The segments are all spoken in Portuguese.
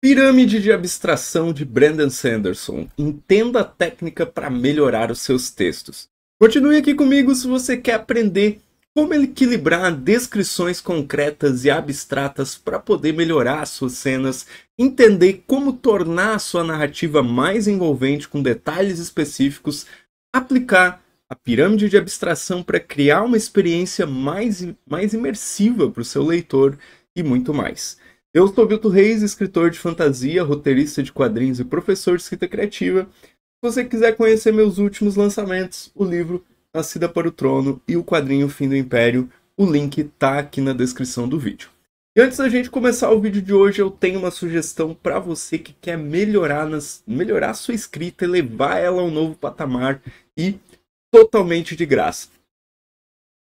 Pirâmide de abstração de Brandon Sanderson. Entenda a técnica para melhorar os seus textos. Continue aqui comigo se você quer aprender como equilibrar descrições concretas e abstratas para poder melhorar suas cenas, entender como tornar sua narrativa mais envolvente com detalhes específicos, aplicar a pirâmide de abstração para criar uma experiência mais, mais imersiva para o seu leitor e muito mais. Eu sou Vilto Reis, escritor de fantasia, roteirista de quadrinhos e professor de escrita criativa. Se você quiser conhecer meus últimos lançamentos, o livro Nascida para o Trono e o quadrinho Fim do Império, o link tá aqui na descrição do vídeo. E antes da gente começar o vídeo de hoje, eu tenho uma sugestão para você que quer melhorar, nas, melhorar sua escrita e levar ela a um novo patamar e totalmente de graça.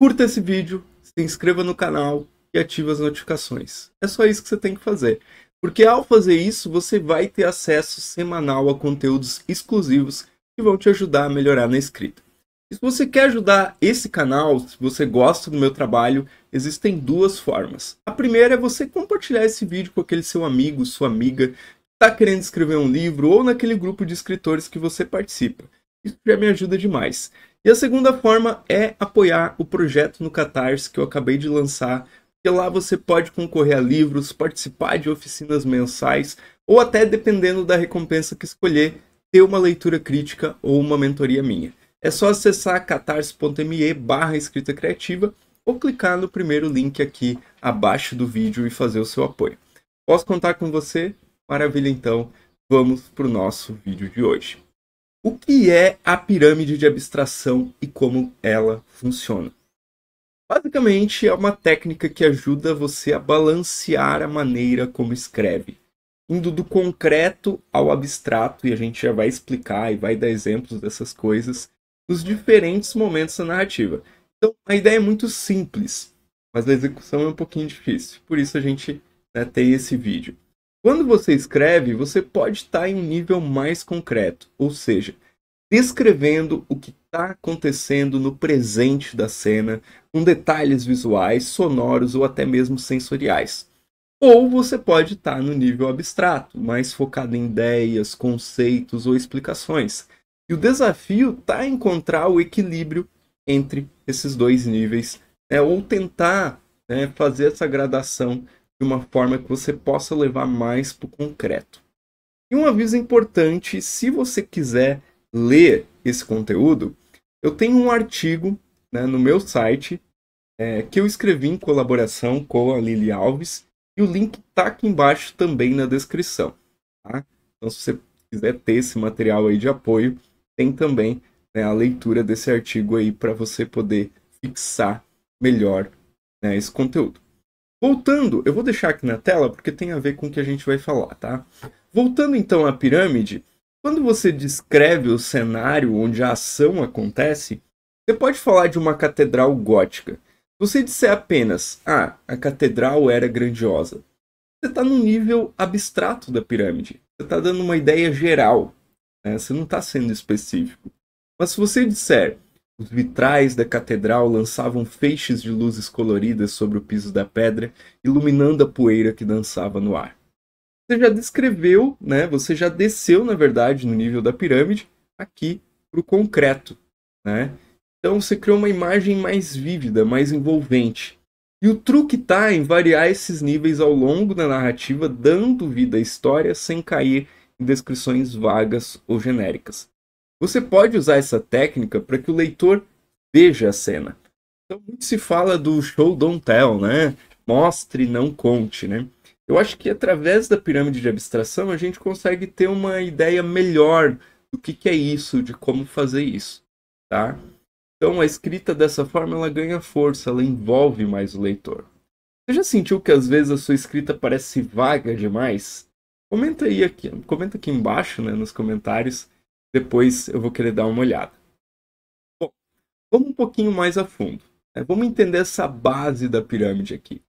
Curta esse vídeo, se inscreva no canal, e ative as notificações. É só isso que você tem que fazer. Porque ao fazer isso, você vai ter acesso semanal a conteúdos exclusivos que vão te ajudar a melhorar na escrita. E se você quer ajudar esse canal, se você gosta do meu trabalho, existem duas formas. A primeira é você compartilhar esse vídeo com aquele seu amigo, sua amiga, que está querendo escrever um livro ou naquele grupo de escritores que você participa. Isso já me ajuda demais. E a segunda forma é apoiar o projeto no Catarse que eu acabei de lançar porque lá você pode concorrer a livros, participar de oficinas mensais ou até, dependendo da recompensa que escolher, ter uma leitura crítica ou uma mentoria minha. É só acessar catarse.me barra escrita criativa ou clicar no primeiro link aqui abaixo do vídeo e fazer o seu apoio. Posso contar com você? Maravilha então, vamos para o nosso vídeo de hoje. O que é a pirâmide de abstração e como ela funciona? Basicamente, é uma técnica que ajuda você a balancear a maneira como escreve, indo do concreto ao abstrato, e a gente já vai explicar e vai dar exemplos dessas coisas nos diferentes momentos da narrativa. Então, a ideia é muito simples, mas a execução é um pouquinho difícil, por isso a gente né, tem esse vídeo. Quando você escreve, você pode estar em um nível mais concreto, ou seja, descrevendo o que está acontecendo no presente da cena, com detalhes visuais, sonoros ou até mesmo sensoriais. Ou você pode estar tá no nível abstrato, mais focado em ideias, conceitos ou explicações. E o desafio está em encontrar o equilíbrio entre esses dois níveis, né? ou tentar né, fazer essa gradação de uma forma que você possa levar mais para o concreto. E um aviso importante: se você quiser ler esse conteúdo, eu tenho um artigo né, no meu site é, que eu escrevi em colaboração com a Lili Alves e o link está aqui embaixo também na descrição. Tá? Então, se você quiser ter esse material aí de apoio, tem também né, a leitura desse artigo aí para você poder fixar melhor né, esse conteúdo. Voltando, eu vou deixar aqui na tela porque tem a ver com o que a gente vai falar, tá? Voltando então à pirâmide, quando você descreve o cenário onde a ação acontece, você pode falar de uma catedral gótica. Se você disser apenas, ah, a catedral era grandiosa, você está no nível abstrato da pirâmide. Você está dando uma ideia geral. Né? Você não está sendo específico. Mas se você disser, os vitrais da catedral lançavam feixes de luzes coloridas sobre o piso da pedra, iluminando a poeira que dançava no ar você já descreveu, né? Você já desceu, na verdade, no nível da pirâmide aqui para o concreto, né? Então você criou uma imagem mais vívida, mais envolvente. E o truque está em variar esses níveis ao longo da narrativa, dando vida à história sem cair em descrições vagas ou genéricas. Você pode usar essa técnica para que o leitor veja a cena. Então muito se fala do show don't tell, né? Mostre, não conte, né? Eu acho que através da pirâmide de abstração a gente consegue ter uma ideia melhor do que, que é isso, de como fazer isso, tá? Então a escrita dessa forma ela ganha força, ela envolve mais o leitor. Você já sentiu que às vezes a sua escrita parece vaga demais? Comenta aí aqui, comenta aqui embaixo, né, nos comentários. Depois eu vou querer dar uma olhada. Bom, vamos um pouquinho mais a fundo. Né? Vamos entender essa base da pirâmide aqui,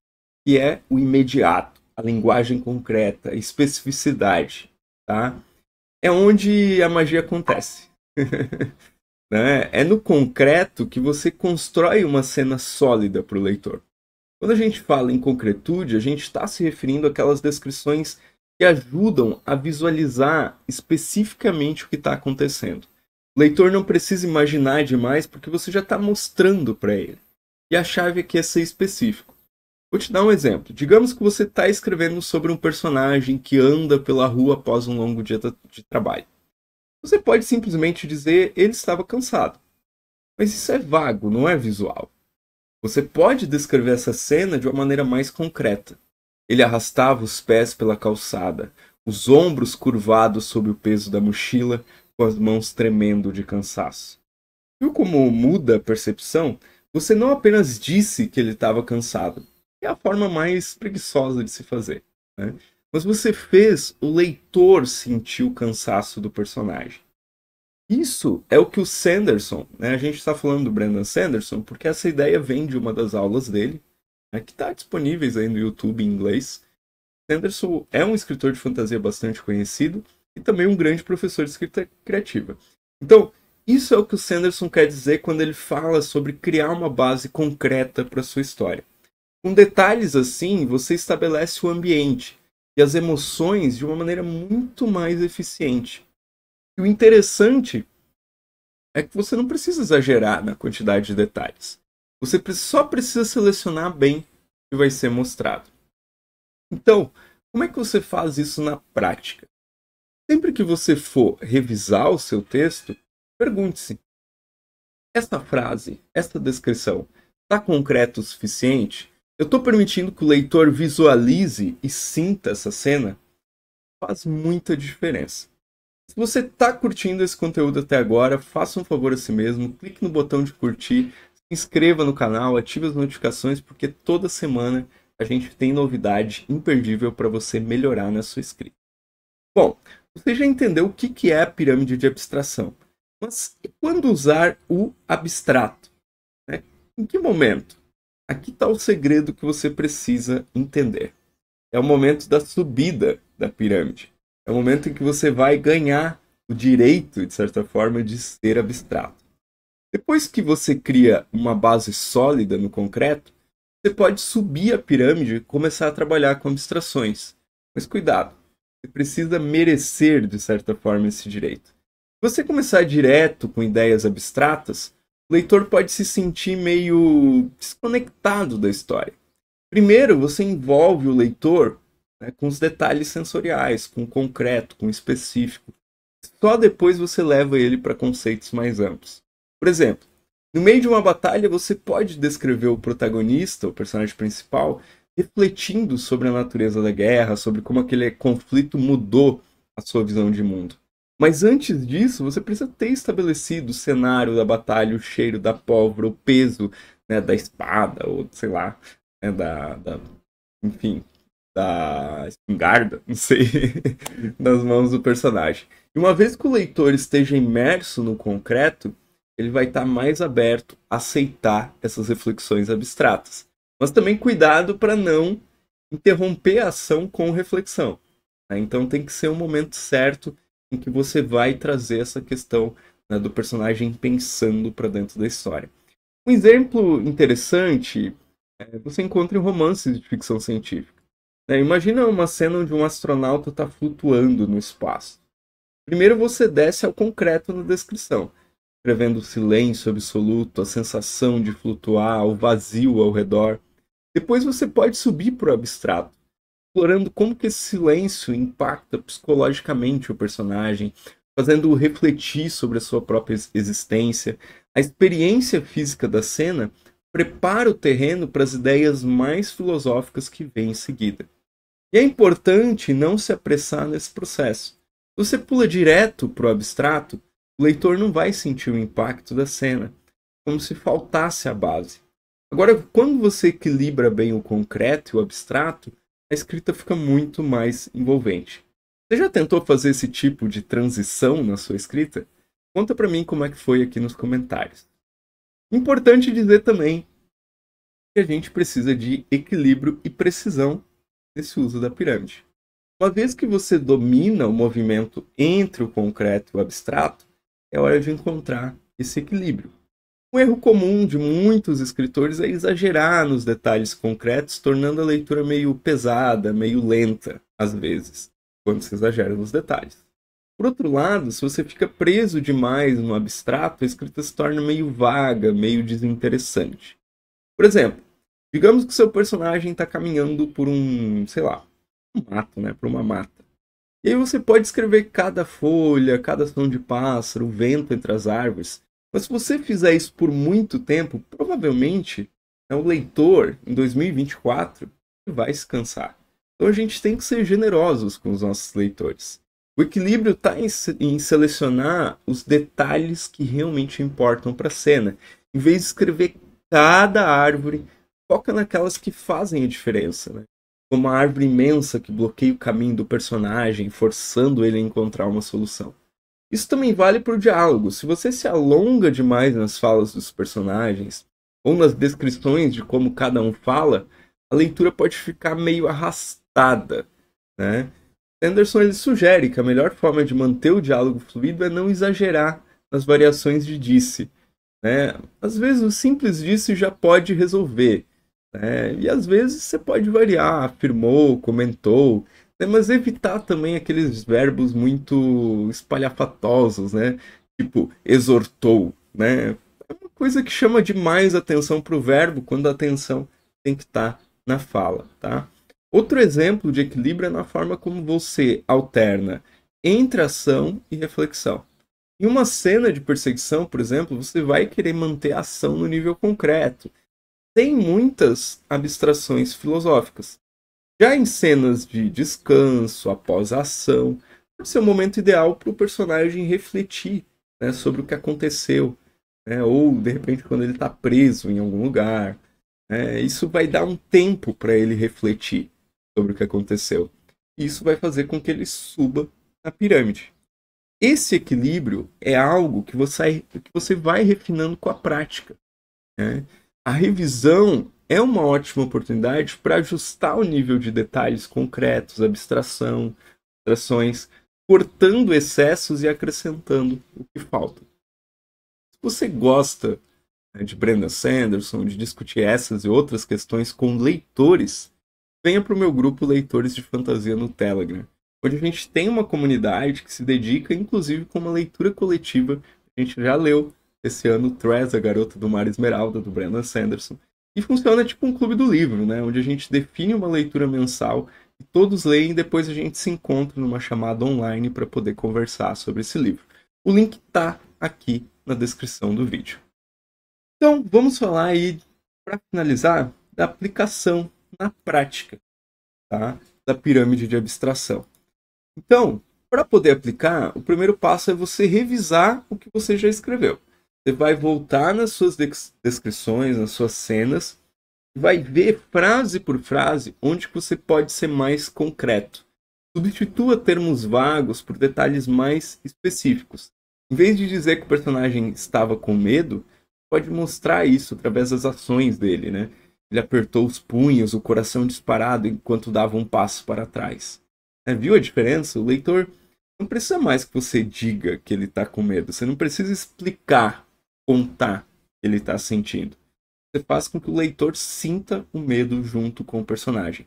que é o imediato a linguagem concreta, especificidade, tá? É onde a magia acontece. né? É no concreto que você constrói uma cena sólida para o leitor. Quando a gente fala em concretude, a gente está se referindo àquelas descrições que ajudam a visualizar especificamente o que está acontecendo. O leitor não precisa imaginar demais porque você já está mostrando para ele. E a chave aqui é ser específico. Vou te dar um exemplo. Digamos que você está escrevendo sobre um personagem que anda pela rua após um longo dia de trabalho. Você pode simplesmente dizer ele estava cansado. Mas isso é vago, não é visual. Você pode descrever essa cena de uma maneira mais concreta. Ele arrastava os pés pela calçada, os ombros curvados sob o peso da mochila, com as mãos tremendo de cansaço. Viu como muda a percepção? Você não apenas disse que ele estava cansado, é a forma mais preguiçosa de se fazer. Né? Mas você fez o leitor sentir o cansaço do personagem. Isso é o que o Sanderson, né? a gente está falando do Brandon Sanderson, porque essa ideia vem de uma das aulas dele, né? que está disponíveis aí no YouTube em inglês. Sanderson é um escritor de fantasia bastante conhecido e também um grande professor de escrita criativa. Então, isso é o que o Sanderson quer dizer quando ele fala sobre criar uma base concreta para sua história. Com detalhes assim, você estabelece o ambiente e as emoções de uma maneira muito mais eficiente. E o interessante é que você não precisa exagerar na quantidade de detalhes. Você só precisa selecionar bem o que vai ser mostrado. Então, como é que você faz isso na prática? Sempre que você for revisar o seu texto, pergunte-se: esta frase, esta descrição, está concreta o suficiente? Eu estou permitindo que o leitor visualize e sinta essa cena? Faz muita diferença. Se você está curtindo esse conteúdo até agora, faça um favor a si mesmo, clique no botão de curtir, se inscreva no canal, ative as notificações, porque toda semana a gente tem novidade imperdível para você melhorar na sua escrita. Bom, você já entendeu o que é a pirâmide de abstração, mas e quando usar o abstrato? Né? Em que momento? Aqui está o segredo que você precisa entender. É o momento da subida da pirâmide. É o momento em que você vai ganhar o direito, de certa forma, de ser abstrato. Depois que você cria uma base sólida no concreto, você pode subir a pirâmide e começar a trabalhar com abstrações. Mas cuidado, você precisa merecer, de certa forma, esse direito. Se você começar direto com ideias abstratas, o leitor pode se sentir meio desconectado da história. Primeiro, você envolve o leitor né, com os detalhes sensoriais, com o concreto, com o específico. Só depois você leva ele para conceitos mais amplos. Por exemplo, no meio de uma batalha, você pode descrever o protagonista, o personagem principal, refletindo sobre a natureza da guerra, sobre como aquele conflito mudou a sua visão de mundo. Mas antes disso, você precisa ter estabelecido o cenário da batalha, o cheiro da pólvora, o peso né, da espada, ou sei lá, né, da, da, Enfim, da espingarda, não sei, nas mãos do personagem. E uma vez que o leitor esteja imerso no concreto, ele vai estar tá mais aberto a aceitar essas reflexões abstratas. Mas também cuidado para não interromper a ação com reflexão. Né? Então tem que ser um momento certo em que você vai trazer essa questão né, do personagem pensando para dentro da história. Um exemplo interessante é, você encontra em romances de ficção científica. Né? imagina uma cena onde um astronauta está flutuando no espaço. Primeiro você desce ao concreto na descrição, escrevendo o silêncio absoluto, a sensação de flutuar, o vazio ao redor. Depois você pode subir para o abstrato, explorando como que esse silêncio impacta psicologicamente o personagem, fazendo-o refletir sobre a sua própria existência. A experiência física da cena prepara o terreno para as ideias mais filosóficas que vêm em seguida. E é importante não se apressar nesse processo. Se você pula direto para o abstrato, o leitor não vai sentir o impacto da cena, como se faltasse a base. Agora, quando você equilibra bem o concreto e o abstrato, a escrita fica muito mais envolvente. Você já tentou fazer esse tipo de transição na sua escrita? Conta para mim como é que foi aqui nos comentários. Importante dizer também que a gente precisa de equilíbrio e precisão nesse uso da pirâmide. Uma vez que você domina o movimento entre o concreto e o abstrato, é hora de encontrar esse equilíbrio. Um erro comum de muitos escritores é exagerar nos detalhes concretos, tornando a leitura meio pesada, meio lenta, às vezes, quando se exagera nos detalhes. Por outro lado, se você fica preso demais no abstrato, a escrita se torna meio vaga, meio desinteressante. Por exemplo, digamos que seu personagem está caminhando por um, sei lá, um mato, né? Por uma mata. E aí você pode escrever cada folha, cada som de pássaro, o vento entre as árvores, mas se você fizer isso por muito tempo, provavelmente né, o leitor, em 2024, vai se cansar. Então a gente tem que ser generosos com os nossos leitores. O equilíbrio está em, em, selecionar os detalhes que realmente importam para a cena. Em vez de escrever cada árvore, foca naquelas que fazem a diferença. Né? Como a árvore imensa que bloqueia o caminho do personagem, forçando ele a encontrar uma solução. Isso também vale para o diálogo. Se você se alonga demais nas falas dos personagens ou nas descrições de como cada um fala, a leitura pode ficar meio arrastada, né? Anderson ele sugere que a melhor forma de manter o diálogo fluido é não exagerar nas variações de disse. Né? Às vezes o simples disse já pode resolver. Né? E às vezes você pode variar, afirmou, comentou, é, mas evitar também aqueles verbos muito espalhafatosos, né? Tipo, exortou, né? É uma coisa que chama demais atenção para o verbo quando a atenção tem que estar tá na fala, tá? Outro exemplo de equilíbrio é na forma como você alterna entre ação e reflexão. Em uma cena de perseguição, por exemplo, você vai querer manter a ação no nível concreto, tem muitas abstrações filosóficas. Já em cenas de descanso, após a ação, pode ser o um momento ideal para o personagem refletir né, sobre o que aconteceu. Né, ou, de repente, quando ele está preso em algum lugar. Né, isso vai dar um tempo para ele refletir sobre o que aconteceu. Isso vai fazer com que ele suba na pirâmide. Esse equilíbrio é algo que você, que você vai refinando com a prática. Né? A revisão é uma ótima oportunidade para ajustar o nível de detalhes concretos, abstração, abstrações, cortando excessos e acrescentando o que falta. Se você gosta né, de Brenda Sanderson, de discutir essas e outras questões com leitores, venha para o meu grupo Leitores de Fantasia no Telegram, onde a gente tem uma comunidade que se dedica, inclusive, com uma leitura coletiva. A gente já leu esse ano traz a Garota do Mar Esmeralda, do Brandon Sanderson. E funciona tipo um clube do livro, né? Onde a gente define uma leitura mensal e todos leem e depois a gente se encontra numa chamada online para poder conversar sobre esse livro. O link tá aqui na descrição do vídeo. Então, vamos falar aí, para finalizar, da aplicação na prática tá? da pirâmide de abstração. Então, para poder aplicar, o primeiro passo é você revisar o que você já escreveu. Você vai voltar nas suas descrições, nas suas cenas, vai ver frase por frase onde você pode ser mais concreto. Substitua termos vagos por detalhes mais específicos. Em vez de dizer que o personagem estava com medo, pode mostrar isso através das ações dele, né? Ele apertou os punhos, o coração disparado enquanto dava um passo para trás. É, viu a diferença? O leitor não precisa mais que você diga que ele está com medo. Você não precisa explicar contar o que ele está sentindo. Você faz com que o leitor sinta o medo junto com o personagem.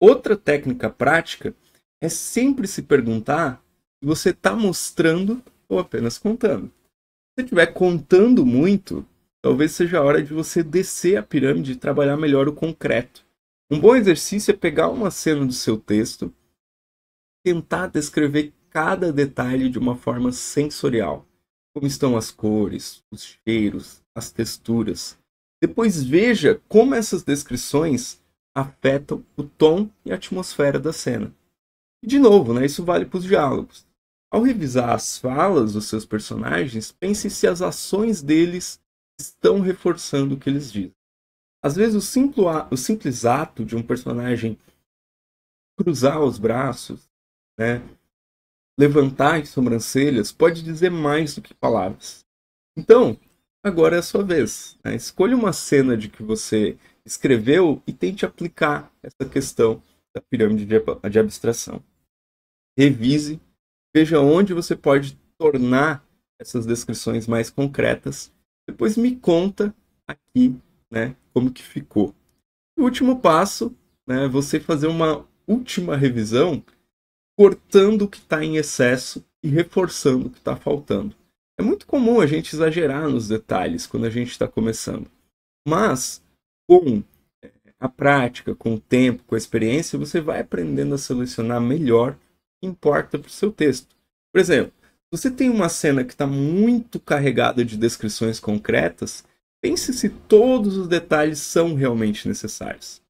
Outra técnica prática é sempre se perguntar se você está mostrando ou apenas contando. Se você estiver contando muito, talvez seja a hora de você descer a pirâmide e trabalhar melhor o concreto. Um bom exercício é pegar uma cena do seu texto, e tentar descrever cada detalhe de uma forma sensorial como estão as cores, os cheiros, as texturas. Depois veja como essas descrições afetam o tom e a atmosfera da cena. E de novo, né, isso vale para os diálogos. Ao revisar as falas dos seus personagens, pense se as ações deles estão reforçando o que eles dizem. Às vezes, o, simplo, o simples ato de um personagem cruzar os braços, né, levantar as sobrancelhas pode dizer mais do que palavras. Então, agora é a sua vez. Né? Escolha uma cena de que você escreveu e tente aplicar essa questão da pirâmide de abstração. Revise, veja onde você pode tornar essas descrições mais concretas. Depois me conta aqui né, como que ficou. O último passo, né, você fazer uma última revisão cortando o que está em excesso e reforçando o que está faltando. É muito comum a gente exagerar nos detalhes quando a gente está começando, mas com é, a prática, com o tempo, com a experiência, você vai aprendendo a selecionar melhor o que importa para o seu texto. Por exemplo, se você tem uma cena que está muito carregada de descrições concretas, pense se todos os detalhes são realmente necessários.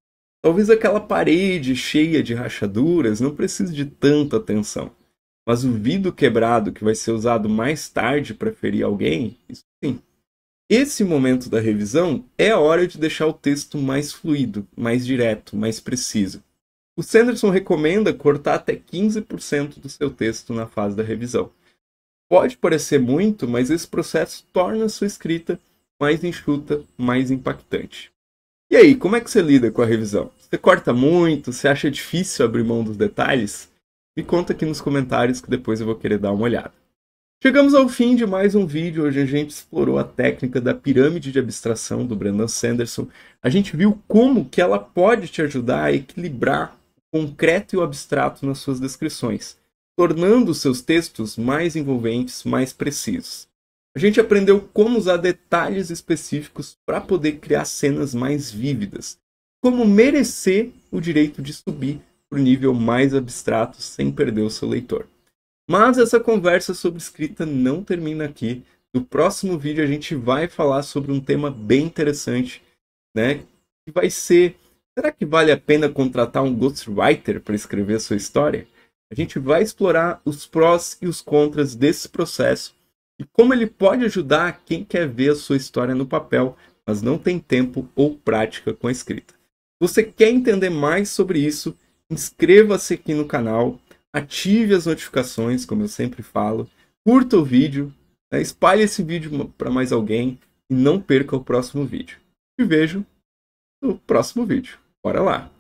Talvez aquela parede cheia de rachaduras não precise de tanta atenção. Mas o vidro quebrado que vai ser usado mais tarde para ferir alguém, isso sim. Esse momento da revisão é a hora de deixar o texto mais fluido, mais direto, mais preciso. O Sanderson recomenda cortar até 15% do seu texto na fase da revisão. Pode parecer muito, mas esse processo torna a sua escrita mais enxuta, mais impactante. E aí, como é que você lida com a revisão? Você corta muito? Você acha difícil abrir mão dos detalhes? Me conta aqui nos comentários que depois eu vou querer dar uma olhada. Chegamos ao fim de mais um vídeo. Hoje a gente explorou a técnica da pirâmide de abstração do Brandon Sanderson. A gente viu como que ela pode te ajudar a equilibrar o concreto e o abstrato nas suas descrições, tornando seus textos mais envolventes, mais precisos. A gente aprendeu como usar detalhes específicos para poder criar cenas mais vívidas, como merecer o direito de subir para o nível mais abstrato sem perder o seu leitor. Mas essa conversa sobre escrita não termina aqui. No próximo vídeo a gente vai falar sobre um tema bem interessante, né? Que vai ser: será que vale a pena contratar um ghostwriter para escrever a sua história? A gente vai explorar os prós e os contras desse processo e como ele pode ajudar quem quer ver a sua história no papel, mas não tem tempo ou prática com a escrita. Você quer entender mais sobre isso? Inscreva-se aqui no canal, ative as notificações, como eu sempre falo, curta o vídeo, né? espalhe esse vídeo para mais alguém e não perca o próximo vídeo. Te vejo no próximo vídeo. Bora lá!